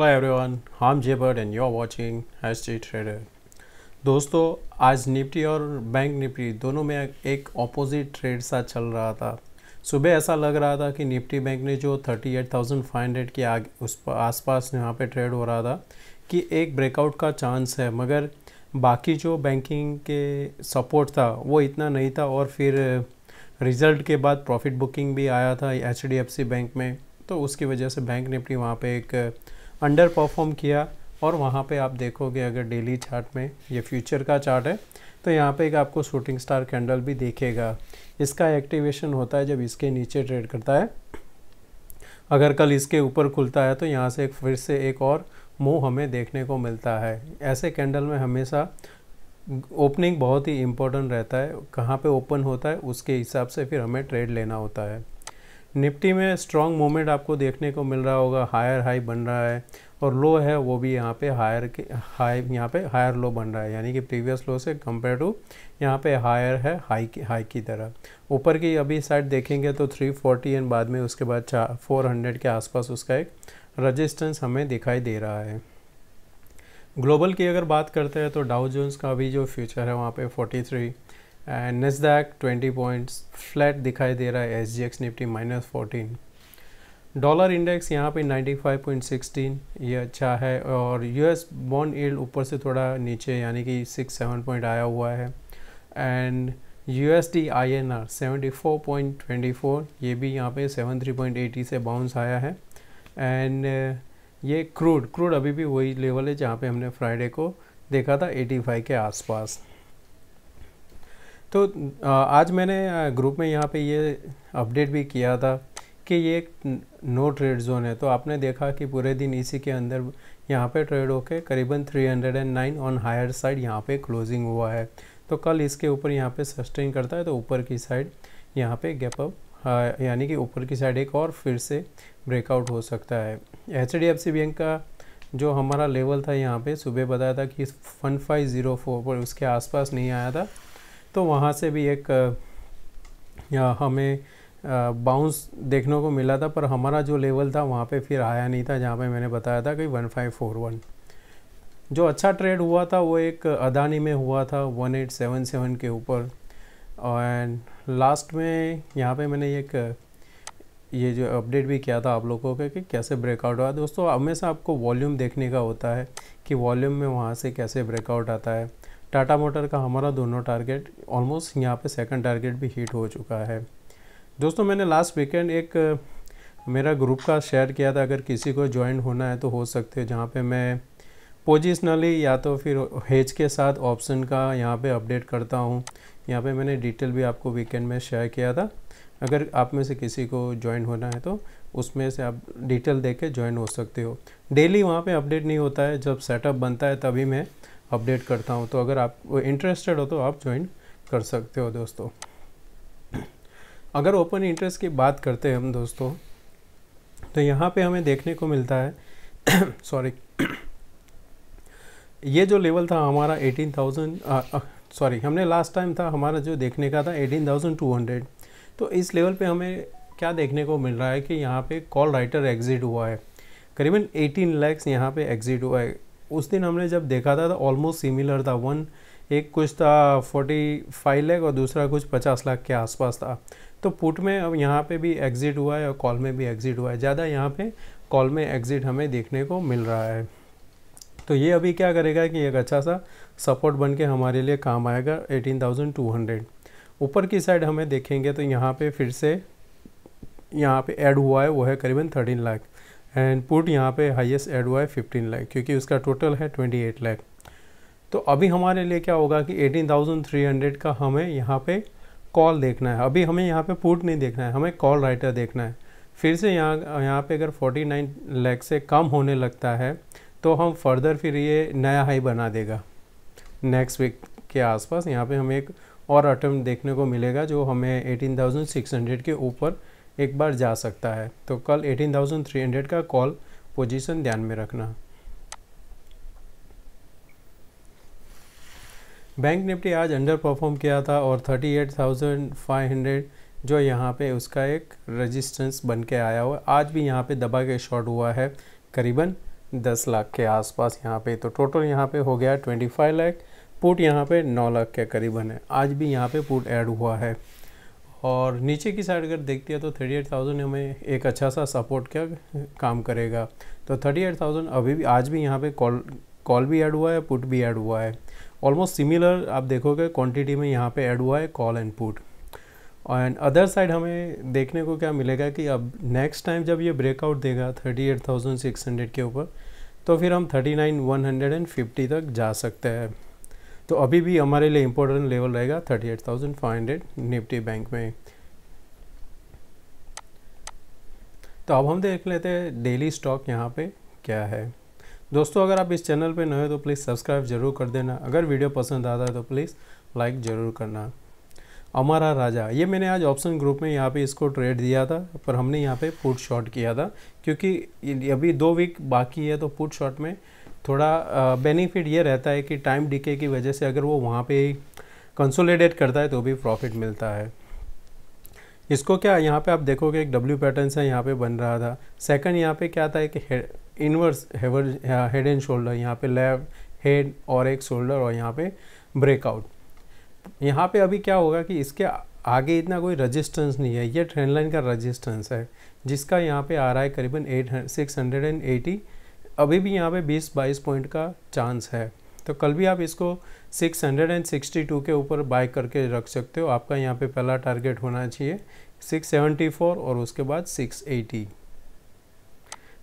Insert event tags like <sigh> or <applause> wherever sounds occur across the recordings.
hello everyone हम जेबर्ड and you are watching T trader दोस्तों आज निफ्टी और बैंक निफ्टी दोनों में एक ऑपोजिट ट्रेड सा चल रहा था सुबह ऐसा लग रहा था कि निफ्टी बैंक ने जो thirty eight thousand five hundred के आगे उस आसपास यहाँ पे ट्रेड हो रहा था कि एक ब्रेकआउट का चांस है मगर बाकी जो बैंकिंग के सपोर्ट था वो इतना नहीं था और फिर रिज़ल्ट के बाद प्रॉफिट बुकिंग भी आया था एच बैंक में तो उसकी वजह से बैंक निफ्टी वहाँ पे एक अंडर परफॉर्म किया और वहाँ पे आप देखोगे अगर डेली चार्ट में ये फ्यूचर का चार्ट है तो यहाँ पे एक आपको शूटिंग स्टार कैंडल भी देखेगा इसका एक्टिवेशन होता है जब इसके नीचे ट्रेड करता है अगर कल इसके ऊपर खुलता है तो यहाँ से एक फिर से एक और मूव हमें देखने को मिलता है ऐसे कैंडल में हमेशा ओपनिंग बहुत ही इम्पोर्टेंट रहता है कहाँ पे ओपन होता है उसके हिसाब से फिर हमें ट्रेड लेना होता है निफ्टी में स्ट्रॉन्ग मोमेंट आपको देखने को मिल रहा होगा हायर हाई बन रहा है और लो है वो भी यहाँ पे हायर के हाई यहाँ पे हायर लो बन रहा है यानी कि प्रीवियस लो से कंपेयर टू यहाँ पे हायर है हाई की हाई की तरह ऊपर की अभी साइड देखेंगे तो 340 एंड बाद में उसके बाद चार फोर के आसपास उसका एक रजिस्टेंस हमें दिखाई दे रहा है ग्लोबल की अगर बात करते हैं तो डाउ जोन्स का अभी जो फ्यूचर है वहाँ पर forty and Nasdaq 20 points flat दिखाई दे रहा है S G X Nifty minus fourteen dollar index यहाँ पे 95.16 ये अच्छा है और यूएस बॉन्ड ईल्ड ऊपर से थोड़ा नीचे यानी कि सिक्स सेवन पॉइंट आया हुआ है and U S D I N R seventy four point twenty four ये भी यहाँ पे सेवन थ्री पॉइंट एटी से बाउंस आया है एंड uh, ये क्रूड क्रूड अभी भी वही लेवल है जहाँ पे हमने फ्राइडे को देखा था एटी फाइव के आसपास तो आज मैंने ग्रुप में यहाँ पे ये अपडेट भी किया था कि ये एक नो ट्रेड जोन है तो आपने देखा कि पूरे दिन इसी के अंदर यहाँ पे ट्रेड होके करीबन 309 ऑन हायर साइड यहाँ पे क्लोजिंग हुआ है तो कल इसके ऊपर यहाँ पे सस्टेन करता है तो ऊपर की साइड यहाँ पे गैप अप यानी कि ऊपर की साइड एक और फिर से ब्रेकआउट हो सकता है H D F C bank का जो हमारा लेवल था यहाँ पे सुबह बताया था कि वन फाइव ज़ीरो फोर पर उसके आसपास नहीं आया था तो वहाँ से भी एक हमें बाउंस देखने को मिला था पर हमारा जो लेवल था वहाँ पे फिर आया नहीं था जहाँ पे मैंने बताया था कि 1541 जो अच्छा ट्रेड हुआ था वो एक अदानी में हुआ था 1877 के ऊपर एंड लास्ट में यहाँ पे मैंने एक ये जो अपडेट भी किया था आप लोगों के कि कैसे ब्रेकआउट हुआ दोस्तों हमेशा आपको वॉल्यूम देखने का होता है कि वॉल्यूम में वहाँ से कैसे ब्रेकआउट आता है टाटा मोटर का हमारा दोनों टारगेट ऑलमोस्ट यहाँ पे सेकंड टारगेट भी हिट हो चुका है दोस्तों मैंने लास्ट वीकेंड एक uh, मेरा ग्रुप का शेयर किया था अगर किसी को ज्वाइन होना है तो हो सकते हो जहाँ पे मैं पोजिशनली या तो फिर हेज के साथ ऑप्शन का यहाँ पे अपडेट करता हूँ यहाँ पे मैंने डिटेल भी आपको वीकेंड में शेयर किया था अगर आप में से किसी को ज्वाइन होना है तो उसमें से आप डिटेल देख के ज्वाइन हो सकते हो डेली वहाँ पे अपडेट नहीं होता है जब सेटअप बनता है तभी मैं अपडेट करता हूँ तो अगर आप इंटरेस्टेड हो तो आप ज्वाइन कर सकते हो दोस्तों अगर ओपन इंटरेस्ट की बात करते हैं हम दोस्तों तो यहाँ पे हमें देखने को मिलता है सॉरी <coughs> <coughs> ये जो लेवल था हमारा 18,000 सॉरी हमने लास्ट टाइम था हमारा जो देखने का था 18,200 तो इस लेवल पे हमें क्या देखने को मिल रहा है कि यहाँ पे कॉल राइटर एग्ज़िट हुआ है करीबन 18 लैक्स यहाँ पे एग्ज़िट हुआ है उस दिन हमने जब देखा था तो ऑलमोस्ट सिमिलर था वन एक कुछ था फोर्टी फाइव लैख और दूसरा कुछ पचास लाख के आसपास था तो पुट में अब यहाँ पे भी एग्ज़िट हुआ है और कॉल में भी एग्ज़िट हुआ है ज़्यादा यहाँ पे कॉल में एग्ज़िट हमें देखने को मिल रहा है तो ये अभी क्या करेगा कि एक अच्छा सा सपोर्ट बन के हमारे लिए काम आएगा एटीन ऊपर की साइड हमें देखेंगे तो यहाँ पर फिर से यहाँ पर ऐड हुआ है वो है करीबन थर्टीन लाख एंड पुट यहाँ पे हाईएस्ट एड हुआ है फिफ्टीन लाख क्योंकि उसका टोटल है ट्वेंटी एट लैख तो अभी हमारे लिए क्या होगा कि एटीन थाउजेंड थ्री हंड्रेड का हमें यहाँ पे कॉल देखना है अभी हमें यहाँ पे पुट नहीं देखना है हमें कॉल राइटर देखना है फिर से यहाँ यहाँ पे अगर फोर्टी नाइन लैख से कम होने लगता है तो हम फर्दर फिर ये नया हाई बना देगा नेक्स्ट वीक के आसपास यहाँ पर हमें एक और अटैम्प्ट देखने को मिलेगा जो हमें हंड्रेड के ऊपर एक बार जा सकता है तो कल 18,300 का कॉल पोजीशन ध्यान में रखना बैंक निफ्टी आज अंडर परफॉर्म किया था और 38,500 जो यहाँ पे उसका एक रेजिस्टेंस बन के आया हुआ आज भी यहाँ पे दबा के शॉर्ट हुआ है करीबन 10 लाख के आसपास यहाँ पे तो टोटल यहाँ पे हो गया 25 लाख पुट यहाँ पे 9 लाख के करीबन है आज भी यहाँ पे पुट ऐड हुआ है और नीचे की साइड अगर देखती है तो थर्टी एट थाउजेंड हमें एक अच्छा सा सपोर्ट क्या काम करेगा तो थर्टी एट थाउजेंड अभी भी आज भी यहाँ पे कॉल कॉल भी ऐड हुआ है पुट भी ऐड हुआ है ऑलमोस्ट सिमिलर आप देखोगे क्वांटिटी में यहाँ पे ऐड हुआ है call and put and other side हमें देखने को क्या मिलेगा कि अब नेक्स्ट टाइम जब ये ब्रेकआउट देगा thirty eight thousand six hundred के ऊपर तो फिर हम thirty nine one hundred and fifty तक जा सकते हैं तो अभी भी हमारे लिए इम्पोर्टेंट लेवल रहेगा thirty eight thousand five hundred Nifty bank में तो अब हम देख लेते हैं डेली स्टॉक यहाँ पे क्या है दोस्तों अगर आप इस चैनल पे नए हो तो प्लीज़ सब्सक्राइब जरूर कर देना अगर वीडियो पसंद आता है तो प्लीज़ लाइक ज़रूर करना अमारा राजा ये मैंने आज ऑप्शन ग्रुप में यहाँ पे इसको ट्रेड दिया था पर हमने यहाँ पे पुट शॉर्ट किया था क्योंकि अभी दो वीक बाकी है तो पुट शॉर्ट में थोड़ा बेनिफिट ये रहता है कि टाइम डिके की वजह से अगर वो वहाँ पे कंसोलिडेट करता है तो भी प्रॉफिट मिलता है इसको क्या यहाँ पे आप देखोगे एक डब्ल्यू पैटर्न से यहाँ पे बन रहा था सेकंड यहाँ पे क्या था एक इनवर्स हेड एंड शोल्डर यहाँ पे लेफ्ट हेड और एक शोल्डर और यहाँ पे ब्रेकआउट यहाँ पे अभी क्या होगा कि इसके आगे इतना कोई रजिस्टेंस नहीं है ये ट्रेंड लाइन का रजिस्टेंस है जिसका यहाँ पे आ रहा है करीबन eight six hundred and eighty अभी भी यहाँ पे 20-22 पॉइंट का चांस है तो कल भी आप इसको 662 के ऊपर बाय करके रख सकते हो आपका यहाँ पे पहला टारगेट होना चाहिए 674 और उसके बाद 680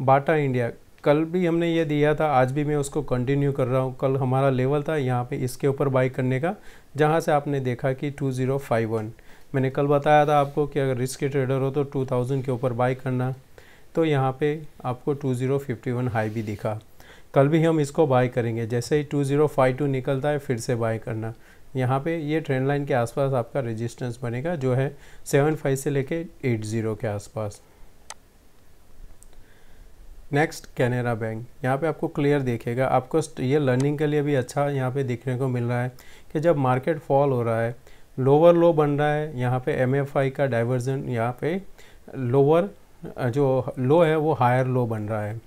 बाटा इंडिया कल भी हमने ये दिया था आज भी मैं उसको कंटिन्यू कर रहा हूँ कल हमारा लेवल था यहाँ पे इसके ऊपर बाई करने का जहाँ से आपने देखा कि 2051 मैंने कल बताया था आपको कि अगर रिस्क के ट्रेडर हो तो 2000 के ऊपर बाई करना तो यहाँ पे आपको 2051 हाई भी दिखा कल भी हम इसको बाय करेंगे जैसे ही 2052 निकलता है फिर से बाय करना यहाँ पे ये ट्रेंड लाइन के आसपास आपका रेजिस्टेंस बनेगा जो है 75 से लेके 80 के आसपास नेक्स्ट कैनरा बैंक यहाँ पे आपको क्लियर देखेगा आपको ये लर्निंग के लिए भी अच्छा यहाँ पे देखने को मिल रहा है कि जब मार्केट फॉल हो रहा है लोअर लो बन रहा है यहाँ पे एमएफआई का डाइवर्जन यहाँ पे लोअर जो लो है वो हायर लो बन रहा है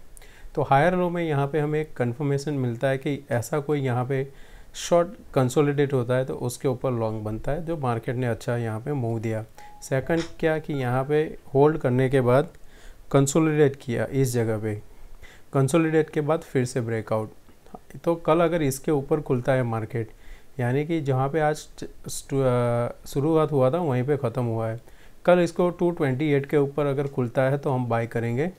तो हायर लो में यहाँ पे हमें एक कन्फर्मेशन मिलता है कि ऐसा कोई यहाँ पे शॉर्ट कंसोलिडेट होता है तो उसके ऊपर लॉन्ग बनता है जो मार्केट ने अच्छा यहाँ पे मूव दिया सेकंड क्या कि यहाँ पे होल्ड करने के बाद कंसोलिडेट किया इस जगह पे कंसोलिडेट के बाद फिर से ब्रेकआउट तो कल अगर इसके ऊपर खुलता है मार्केट यानी कि जहाँ पे आज शुरुआत हुआ था वहीं पे ख़त्म हुआ है कल इसको 228 के ऊपर अगर खुलता है तो हम बाय करेंगे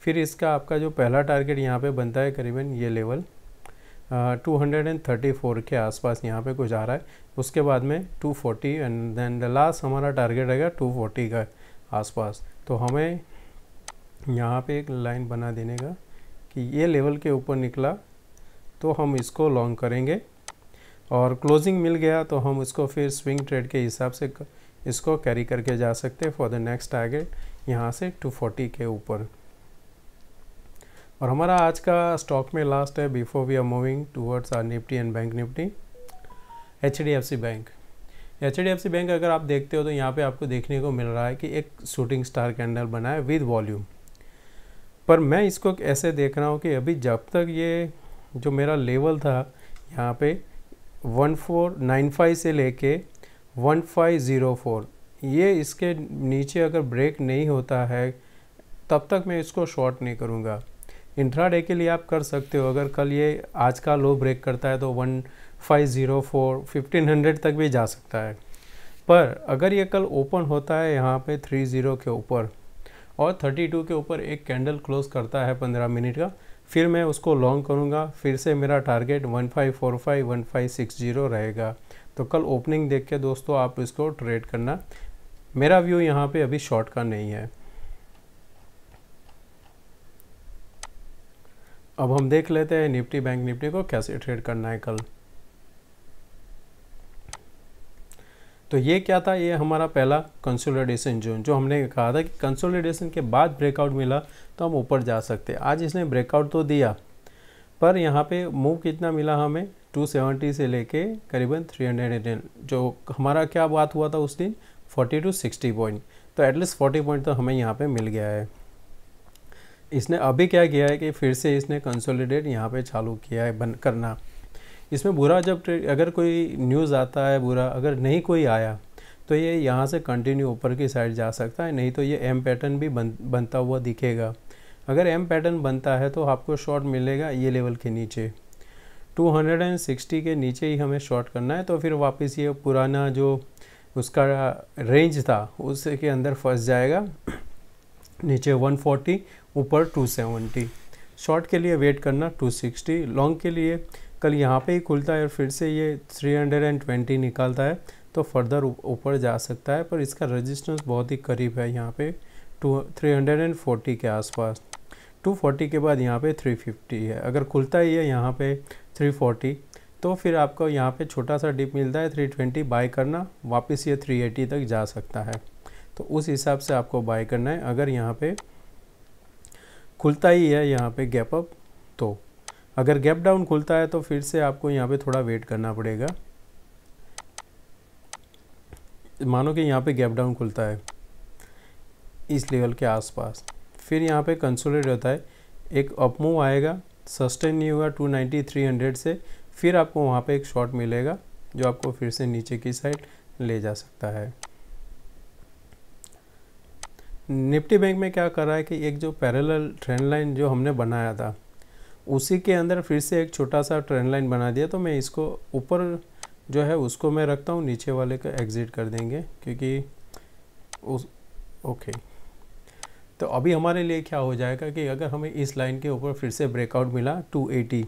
फिर इसका आपका जो पहला टारगेट यहाँ पे बनता है करीबन ये लेवल आ, 234 के आसपास यहाँ पे कुछ आ रहा है उसके बाद में 240 एंड देन द लास्ट हमारा टारगेट रहेगा 240 का आसपास तो हमें यहाँ पे एक लाइन बना देने का कि ये लेवल के ऊपर निकला तो हम इसको लॉन्ग करेंगे और क्लोजिंग मिल गया तो हम इसको फिर स्विंग ट्रेड के हिसाब से कर, इसको कैरी करके जा सकते हैं फॉर द नेक्स्ट टारगेट यहाँ से 240 के ऊपर और हमारा आज का स्टॉक में लास्ट है before we are moving towards our Nifty and bank Nifty H D F C bank H D F C bank अगर आप देखते हो तो यहाँ पे आपको देखने को मिल रहा है कि एक शूटिंग स्टार कैंडल बना है विद वॉल्यूम पर मैं इसको ऐसे देख रहा हूँ कि अभी जब तक ये जो मेरा लेवल था यहाँ पे 1495 से लेके 1504 ये इसके नीचे अगर ब्रेक नहीं होता है तब तक मैं इसको शॉर्ट नहीं करूँगा इंट्राडे के लिए आप कर सकते हो अगर कल ये आज का लो ब्रेक करता है तो 1504 1500 तक भी जा सकता है पर अगर ये कल ओपन होता है यहाँ पे 30 के ऊपर और 32 के ऊपर एक कैंडल क्लोज करता है 15 मिनट का फिर मैं उसको लॉन्ग करूँगा फिर से मेरा टारगेट 1545 1560 रहेगा तो कल ओपनिंग देख के दोस्तों आप इसको ट्रेड करना मेरा व्यू यहाँ पे अभी शॉर्ट का नहीं है अब हम देख लेते हैं निफ्टी बैंक निफ्टी को कैसे ट्रेड करना है कल तो ये क्या था ये हमारा पहला कंसोलिडेशन जोन जो हमने कहा था कि कंसोलिडेशन के बाद ब्रेकआउट मिला तो हम ऊपर जा सकते आज इसने ब्रेकआउट तो दिया पर यहाँ पे मूव कितना मिला हमें 270 से लेके करीबन 310 जो हमारा क्या बात हुआ था उस दिन 40 टू 60 पॉइंट तो एटलीस्ट 40 पॉइंट तो हमें यहाँ पे मिल गया है इसने अभी क्या किया है कि फिर से इसने कंसोलिडेट यहाँ पे चालू किया है बन करना इसमें बुरा जब अगर कोई न्यूज़ आता है बुरा अगर नहीं कोई आया तो ये यहाँ से कंटिन्यू ऊपर की साइड जा सकता है नहीं तो ये एम पैटर्न भी बन बनता हुआ दिखेगा अगर एम पैटर्न बनता है तो आपको शॉर्ट मिलेगा ये लेवल के नीचे 260 के नीचे ही हमें शॉर्ट करना है तो फिर वापस ये पुराना जो उसका रेंज था उसके अंदर फंस जाएगा नीचे 140 ऊपर 270 शॉर्ट के लिए वेट करना 260 लॉन्ग के लिए कल यहाँ पे ही खुलता है और फिर से ये 320 निकालता है तो फर्दर ऊपर जा सकता है पर इसका रजिस्टेंस बहुत ही करीब है यहाँ पे two three hundred and forty के आसपास 240 के बाद यहाँ पे 350 है अगर खुलता ही है यहाँ पे 340 तो फिर आपको यहाँ पे छोटा सा डिप मिलता है 320 बाई करना वापस ये 380 तक जा सकता है तो उस हिसाब से आपको बाय करना है अगर यहाँ पे खुलता ही है यहाँ पे गैप अप तो अगर गैप डाउन खुलता है तो फिर से आपको यहाँ पे थोड़ा वेट करना पड़ेगा मानो कि यहाँ पे गैप डाउन खुलता है इस लेवल के आसपास फिर यहाँ पे कंसोलेट होता है एक अपमूव आएगा सस्टेन नहीं होगा 290 300 से फिर आपको वहाँ पे एक शॉट मिलेगा जो आपको फिर से नीचे की साइड ले जा सकता है निफ्टी बैंक में क्या कर रहा है कि एक जो पैरेलल ट्रेंड लाइन जो हमने बनाया था उसी के अंदर फिर से एक छोटा सा ट्रेंड लाइन बना दिया तो मैं इसको ऊपर जो है उसको मैं रखता हूँ नीचे वाले का एग्ज़िट कर देंगे क्योंकि उस ओके तो अभी हमारे लिए क्या हो जाएगा कि अगर हमें इस लाइन के ऊपर फिर से ब्रेकआउट मिला 280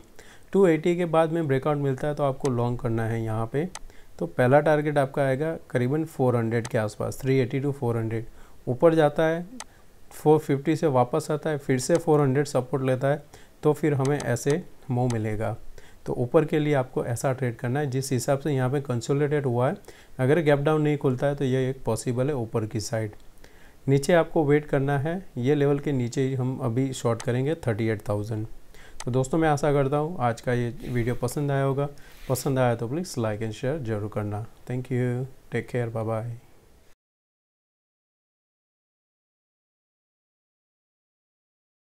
280 के बाद में ब्रेकआउट मिलता है तो आपको लॉन्ग करना है यहाँ पे तो पहला टारगेट आपका आएगा करीबन 400 के आसपास 380 टू 400 ऊपर जाता है 450 से वापस आता है फिर से 400 सपोर्ट लेता है तो फिर हमें ऐसे मूव मिलेगा तो ऊपर के लिए आपको ऐसा ट्रेड करना है जिस हिसाब से यहाँ पे कंसोलिडेट हुआ है अगर गैप डाउन नहीं खुलता है तो ये एक पॉसिबल है ऊपर की साइड नीचे आपको वेट करना है ये लेवल के नीचे ही हम अभी शॉर्ट करेंगे थर्टी एट थाउजेंड तो दोस्तों मैं आशा करता हूँ आज का ये वीडियो पसंद आया होगा पसंद आया तो प्लीज़ लाइक एंड शेयर जरूर करना thank you take care bye bye